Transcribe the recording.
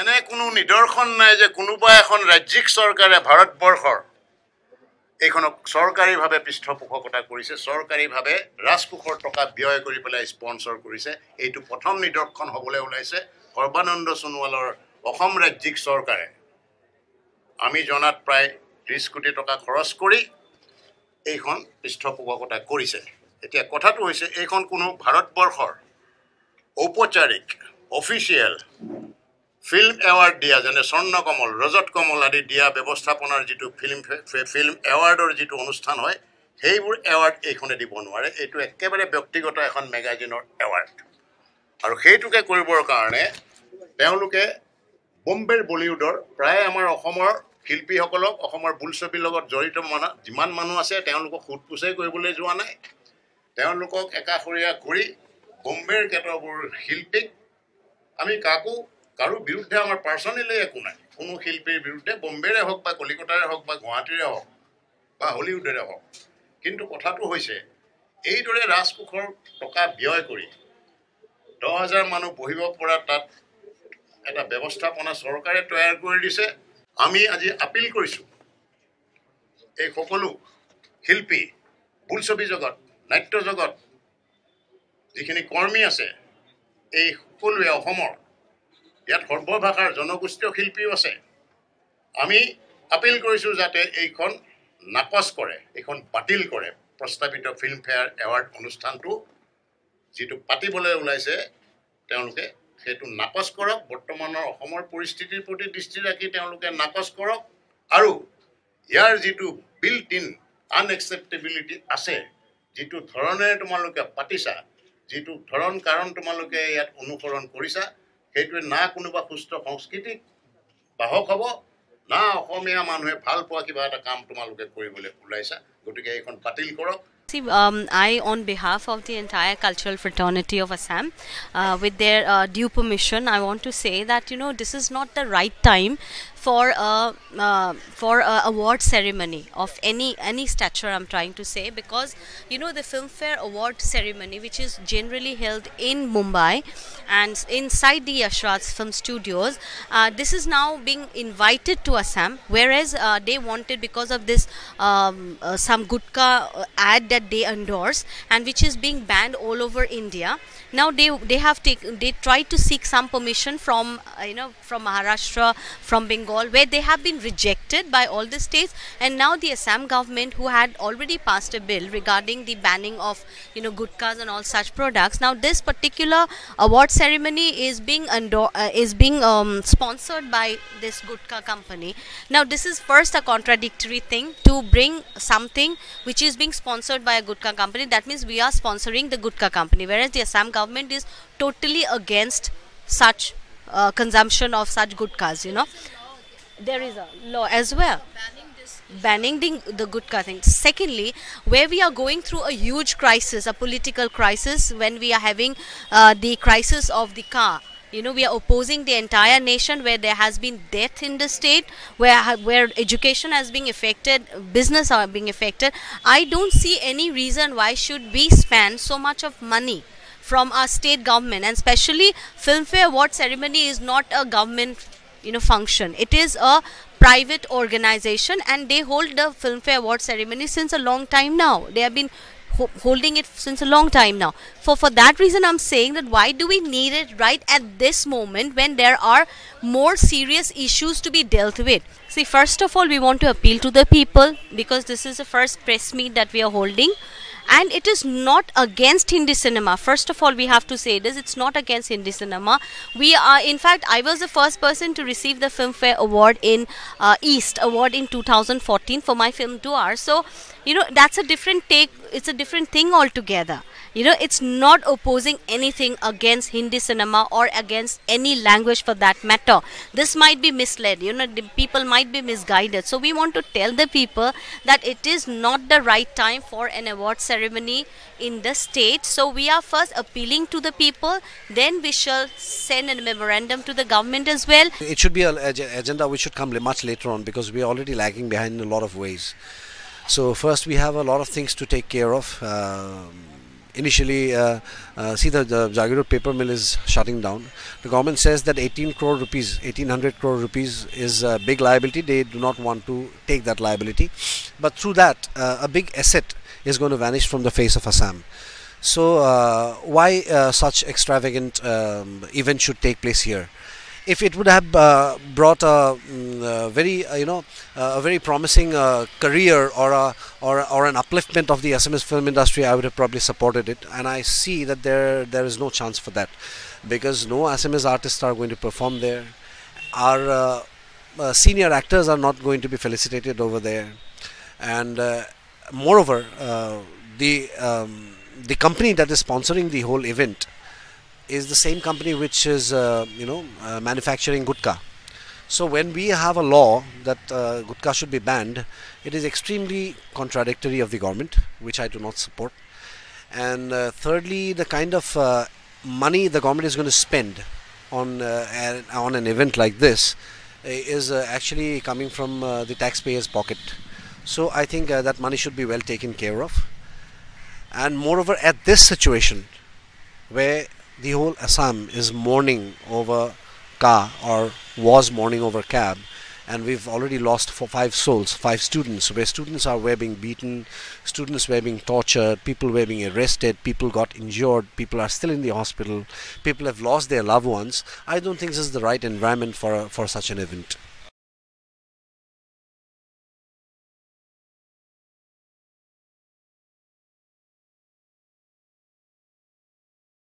এনে কোনো নিদৰ্শন নাই যে কোনোবা এখন ৰাজ্যিক চৰকাৰে ভাৰতবৰ্ষৰ এইখনক চৰকাৰীভাৱে পৃষ্ঠপোষকতা কৰিছে চৰকাৰীভাৱে ৰাজকোষৰ টকা ব্যয় কৰি পেলাই স্পনচৰ কৰিছে এইটো প্ৰথম নিদৰ্শন হ'বলৈ ওলাইছে সৰ্বানন্দ সোণোৱালৰ অসম ৰাজ্যিক চৰকাৰে আমি জনাত প্ৰায় ত্ৰিছ কোটি টকা খৰচ কৰি এইখন পৃষ্ঠপোষকতা কৰিছে এতিয়া কথাটো হৈছে এইখন কোনো ভাৰতবৰ্ষৰ ঔপচাৰিক অফিচিয়েল ফিল্ম এৱাৰ্ড দিয়া যেনে স্বৰ্ণ কমল ৰজত কমল আদি দিয়া ব্যৱস্থাপনাৰ যিটো ফিল্ম ফিল্ম এৱাৰ্ডৰ যিটো অনুষ্ঠান হয় সেইবোৰ এৱাৰ্ড এইখনে দিব নোৱাৰে এইটো একেবাৰে ব্যক্তিগত এখন মেগাজিনৰ এৱাৰ্ড আৰু সেইটোকে কৰিবৰ কাৰণে তেওঁলোকে বম্বেৰ বলিউডৰ প্ৰায় আমাৰ অসমৰ শিল্পীসকলক অসমৰ বোলছবিৰ লগত জড়িত মানা যিমান মানুহ আছে তেওঁলোকক সোধ পোছাই কৰিবলৈ যোৱা নাই তেওঁলোকক একাষৰীয়া কৰি বম্বেৰ কেতবোৰ শিল্পীক আমি কাকো কাৰো বিৰুদ্ধে আমাৰ পাৰ্চনেলি একো নাই কোনো শিল্পীৰ বিৰুদ্ধে বম্বেৰে হওক বা কলিকতাৰে হওক বা গুৱাহাটীৰে হওক বা হলিউডেৰে হওক কিন্তু কথাটো হৈছে এইদৰে ৰাজকোষৰ টকা ব্যয় কৰি দহ হাজাৰ মানুহ বহিব পৰা তাত এটা ব্যৱস্থাপনা চৰকাৰে তৈয়াৰ কৰি দিছে আমি আজি আপীল কৰিছোঁ এই সকলো শিল্পী বোলছবি জগত নাট্য জগত যিখিনি কৰ্মী আছে এই সকলোৱে অসমৰ ইয়াত সৰ্বভাষাৰ জনগোষ্ঠীয় শিল্পীও আছে আমি আপীল কৰিছোঁ যাতে এইখন নাকচ কৰে এইখন বাতিল কৰে প্ৰস্তাৱিত ফিল্মফেয়াৰ এৱাৰ্ড অনুষ্ঠানটো যিটো পাতিবলৈ ওলাইছে তেওঁলোকে সেইটো নাকচ কৰক বৰ্তমানৰ অসমৰ পৰিস্থিতিৰ প্ৰতি দৃষ্টি ৰাখি তেওঁলোকে নাকচ কৰক আৰু ইয়াৰ যিটো বিল্ট ইন আনএক্সেপ্টেবিলিটি আছে যিটো ধৰণেৰে তোমালোকে পাতিছা যিটো ধৰণ কাৰণ তোমালোকে ইয়াত অনুসৰণ কৰিছা সেইটোৱে না কোনোবা সুস্থ সংস্কৃতিক বাহক হ'ব না অসমীয়া মানুহে ভাল পোৱা কিবা এটা কাম তোমালোকে কৰিবলৈ ওলাইছা গতিকে এইখন বাতিল কৰক See, um, I, on behalf of the entire cultural fraternity of Assam, uh, with their uh, due permission, I want to say that you know this is not the right time uh, for a uh, for a award ceremony of any any stature i'm trying to say because you know the filmfare award ceremony which is generally held in mumbai and inside the yashraj film studios uh, this is now being invited to assam whereas uh, they wanted because of this um, uh, some gutka uh, ad that they endorse and which is being banned all over india now they they have taken they tried to seek some permission from uh, you know from Maharashtra from Bengal where they have been rejected by all the states and now the Assam government who had already passed a bill regarding the banning of you know gutkas and all such products now this particular award ceremony is being uh, is being um, sponsored by this gutka company now this is first a contradictory thing to bring something which is being sponsored by a gutka company that means we are sponsoring the gutka company whereas the Assam government government is totally against such uh, consumption of such good cars you know there is a law as well banning the, the gutka thing. Secondly, where we are going through a huge crisis, a political crisis, when we are having uh, the crisis of the car. You know, we are opposing the entire nation where there has been death in the state, where where education has been affected, business are being affected. I don't see any reason why should we spend so much of money from our state government and especially filmfare award ceremony is not a government you know function it is a private organization and they hold the filmfare award ceremony since a long time now they have been holding it since a long time now for for that reason i'm saying that why do we need it right at this moment when there are more serious issues to be dealt with see first of all we want to appeal to the people because this is the first press meet that we are holding and it is not against Hindi cinema. First of all, we have to say this it's not against Hindi cinema. We are, in fact, I was the first person to receive the Filmfare Award in uh, East Award in 2014 for my film Duar. So, you know, that's a different take, it's a different thing altogether you know it's not opposing anything against hindi cinema or against any language for that matter this might be misled you know people might be misguided so we want to tell the people that it is not the right time for an award ceremony in the state so we are first appealing to the people then we shall send a memorandum to the government as well it should be an agenda which should come much later on because we are already lagging behind in a lot of ways so first we have a lot of things to take care of um, initially uh, uh, see the, the Jagiroad paper mill is shutting down. The government says that 18 crore rupees, 1800 crore rupees is a big liability. They do not want to take that liability. But through that, uh, a big asset is going to vanish from the face of Assam. So uh, why uh, such extravagant um, event should take place here? if it would have uh, brought a, mm, a very uh, you know uh, a very promising uh, career or a or, or an upliftment of the SMS film industry, I would have probably supported it. And I see that there there is no chance for that because no SMS artists are going to perform there. Our uh, uh, senior actors are not going to be felicitated over there, and moreover, the um, the company that is sponsoring the whole event is the same company which is uh, you know uh, manufacturing gutka so when we have a law that uh, gutka should be banned it is extremely contradictory of the government which i do not support and uh, thirdly the kind of uh, money the government is going to spend on uh, an, on an event like this is actually coming from the taxpayer's pocket so i think that money should be well taken care of and moreover at this situation where the whole Assam is mourning over Ka or was mourning over Cab and we've already lost four, five souls, five students, where students are were being beaten, students were being tortured, people were being arrested, people got injured, people are still in the hospital, people have lost their loved ones. I don't think this is the right environment for, for such an event.